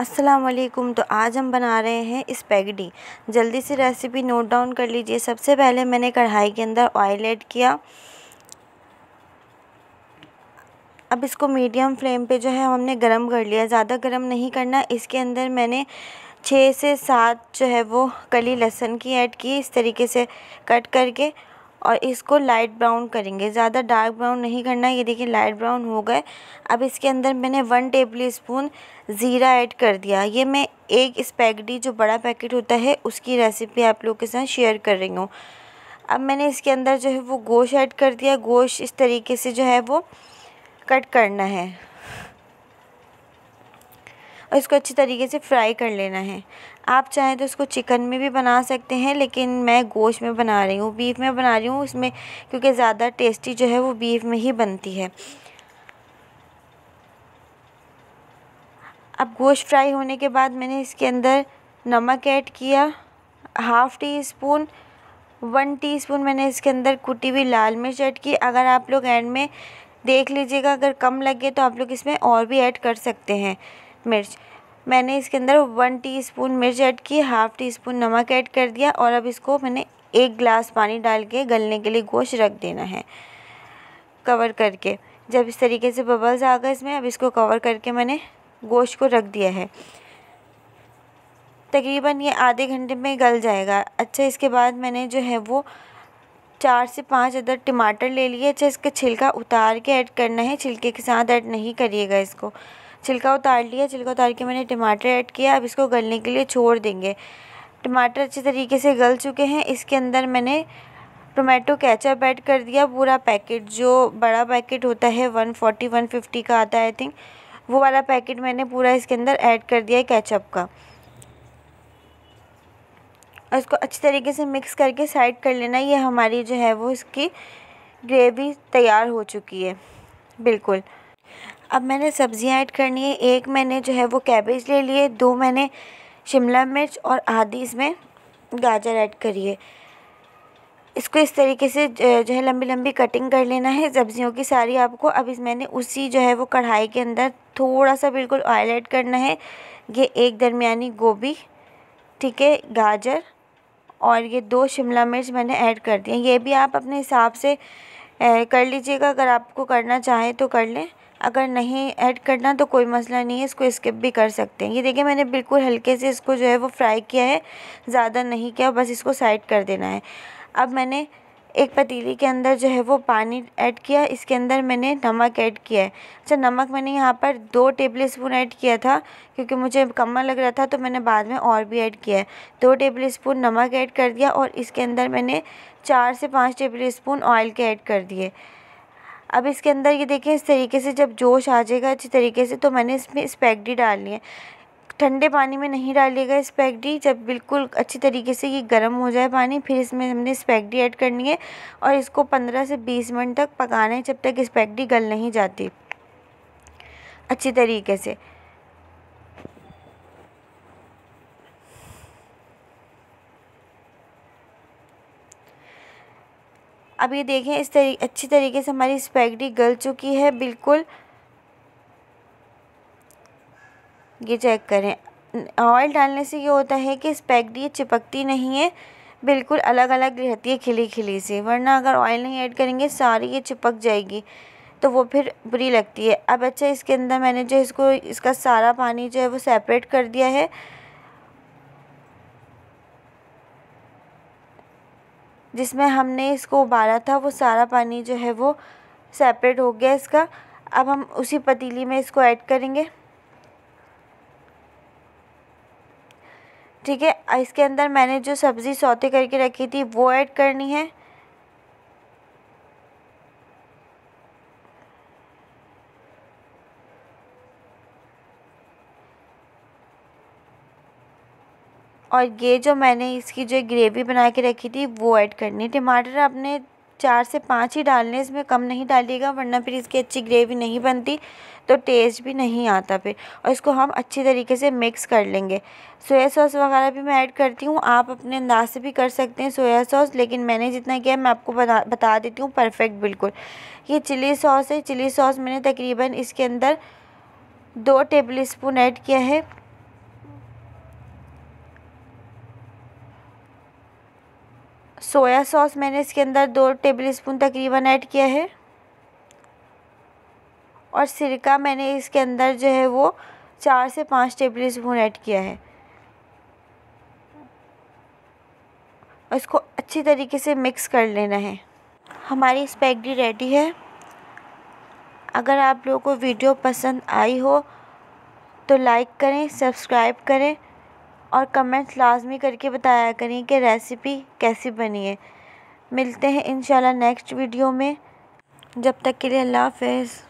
अस्सलाम वालेकुम तो आज हम बना रहे हैं स्पैगडी जल्दी से रेसिपी नोट डाउन कर लीजिए सबसे पहले मैंने कढ़ाई के अंदर ऑयल ऐड किया अब इसको मीडियम फ्लेम पे जो है हमने गरम कर लिया ज़्यादा गरम नहीं करना इसके अंदर मैंने छः से सात जो है वो कली लहसन की ऐड की इस तरीके से कट करके और इसको लाइट ब्राउन करेंगे ज़्यादा डार्क ब्राउन नहीं करना है ये देखिए लाइट ब्राउन हो गए अब इसके अंदर मैंने वन टेबल स्पून ज़ीरा ऐड कर दिया ये मैं एक स्पैगडी जो बड़ा पैकेट होता है उसकी रेसिपी आप लोग के साथ शेयर कर रही हूँ अब मैंने इसके अंदर जो है वो गोश्त ऐड कर दिया गोश्त इस तरीके से जो है वो कट करना है और इसको अच्छी तरीके से फ्राई कर लेना है आप चाहें तो इसको चिकन में भी बना सकते हैं लेकिन मैं गोश्त में बना रही हूँ बीफ में बना रही हूँ इसमें क्योंकि ज़्यादा टेस्टी जो है वो बीफ में ही बनती है अब गोश्त फ्राई होने के बाद मैंने इसके अंदर नमक ऐड किया half teaspoon one teaspoon मैंने इसके अंदर कुटी हुई लाल मिर्च ऐड की अगर आप लोग एंड में देख लीजिएगा अगर कम लगे तो आप लोग इसमें और भी ऐड कर सकते हैं मिर्च मैंने इसके अंदर वन टीस्पून मिर्च ऐड की हाफ़ टी स्पून नमक ऐड कर दिया और अब इसको मैंने एक गिलास पानी डाल के गलने के लिए गोश्त रख देना है कवर करके जब इस तरीके से बबल्स आ गए इसमें अब इसको कवर करके मैंने गोश्त को रख दिया है तकरीबन ये आधे घंटे में गल जाएगा अच्छा इसके बाद मैंने जो है वो चार से पाँच अदर टमाटर ले लिए अच्छा इसका छिलका उतार के ऐड करना है छिलके के साथ ऐड नहीं करिएगा इसको छिलका उतार लिया छिलका उतार के मैंने टमाटर ऐड किया अब इसको गलने के लिए छोड़ देंगे टमाटर अच्छे तरीके से गल चुके हैं इसके अंदर मैंने टोमेटो कैचअप ऐड कर दिया पूरा पैकेट जो बड़ा पैकेट होता है वन फोर्टी वन फिफ्टी का आता है आई थिंक वो वाला पैकेट मैंने पूरा इसके अंदर ऐड कर दिया है का और इसको अच्छी तरीके से मिक्स करके साइड कर लेना ये हमारी जो है वो इसकी ग्रेवी तैयार हो चुकी है बिल्कुल अब मैंने सब्ज़ियाँ ऐड करनी है एक मैंने जो है वो कैबेज ले लिए दो मैंने शिमला मिर्च और आधी इसमें गाजर ऐड करी है इसको इस तरीके से जो है लंबी लंबी कटिंग कर लेना है सब्ज़ियों की सारी आपको अब इस मैंने उसी जो है वो कढ़ाई के अंदर थोड़ा सा बिल्कुल ऑयल ऐड करना है ये एक दरमिया गोभी ठीक है गाजर और ये दो शिमला मिर्च मैंने ऐड कर दिए ये भी आप अपने हिसाब से कर लीजिएगा अगर आपको करना चाहें तो कर लें अगर नहीं ऐड करना तो कोई मसला नहीं है इसको स्किप भी कर सकते हैं ये देखिए मैंने बिल्कुल हल्के से इसको जो है वो फ्राई किया है ज़्यादा नहीं किया बस इसको साइड कर देना है अब मैंने एक पतीली के अंदर जो है वो पानी ऐड किया इसके अंदर मैंने नमक ऐड किया है अच्छा नमक मैंने यहाँ पर दो टेबल स्पून ऐड किया था क्योंकि मुझे कम लग रहा था तो मैंने बाद में और भी ऐड किया है दो टेबल स्पून नमक ऐड कर दिया और इसके अंदर मैंने चार से पाँच टेबल स्पून ऑयल के ऐड कर दिए अब इसके अंदर ये देखें इस तरीके से जब जोश आ जाएगा अच्छी तरीके से तो मैंने इसमें स्पैगडी डालनी है ठंडे पानी में नहीं डालिएगा स्पैगडी जब बिल्कुल अच्छी तरीके से ये गर्म हो जाए पानी फिर इसमें हमने स्पैगडी ऐड करनी है और इसको 15 से 20 मिनट तक पकाना है जब तक स्पैगडी गल नहीं जाती अच्छी तरीके से अब ये देखें इस तरी अच्छी तरीके से हमारी स्पैगडी गल चुकी है बिल्कुल ये चेक करें ऑयल डालने से ये होता है कि स्पैगडी चिपकती नहीं है बिल्कुल अलग अलग रहती है खिली खिली से वरना अगर ऑयल नहीं ऐड करेंगे सारी ये चिपक जाएगी तो वो फिर बुरी लगती है अब अच्छा इसके अंदर मैंने जो इसको इसका सारा पानी जो है वो सेपरेट कर दिया है जिसमें हमने इसको उबाला था वो सारा पानी जो है वो सेपरेट हो गया इसका अब हम उसी पतीली में इसको ऐड करेंगे ठीक है इसके अंदर मैंने जो सब्ज़ी सौते करके रखी थी वो ऐड करनी है और ये जो मैंने इसकी जो ग्रेवी बना के रखी थी वो ऐड करनी है टमाटर आपने चार से पाँच ही डालने इसमें कम नहीं डालिएगा वरना फिर इसकी अच्छी ग्रेवी नहीं बनती तो टेस्ट भी नहीं आता फिर और इसको हम अच्छी तरीके से मिक्स कर लेंगे सोया सॉस वगैरह भी मैं ऐड करती हूँ आप अपने अंदाज से भी कर सकते हैं सोया सॉस लेकिन मैंने जितना किया मैं आपको बता बता देती हूँ परफेक्ट बिल्कुल ये चिली सॉस है चिली सॉस मैंने तकरीबन इसके अंदर दो टेबल स्पून ऐड किया है सोया सॉस मैंने इसके अंदर दो टेबल स्पून तकरीबन ऐड किया है और सिरका मैंने इसके अंदर जो है वो चार से पाँच टेबल स्पून ऐड किया है इसको अच्छी तरीके से मिक्स कर लेना है हमारी स्पैगडी रेडी है अगर आप लोगों को वीडियो पसंद आई हो तो लाइक करें सब्सक्राइब करें और कमेंट्स लाजमी करके बताया करें कि रेसिपी कैसी बनी है मिलते हैं इंशाल्लाह नेक्स्ट वीडियो में जब तक के लिए अल्लाह हाफ़िज़